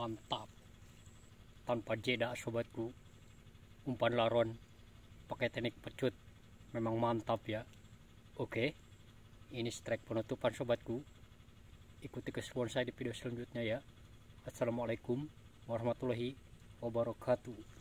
mantap tanpa jeda sobatku umpan laron pakai teknik pecut memang mantap ya oke ini strike penutupan sobatku ikuti keseruan saya di video selanjutnya ya Assalamualaikum warahmatullahi wabarakatuh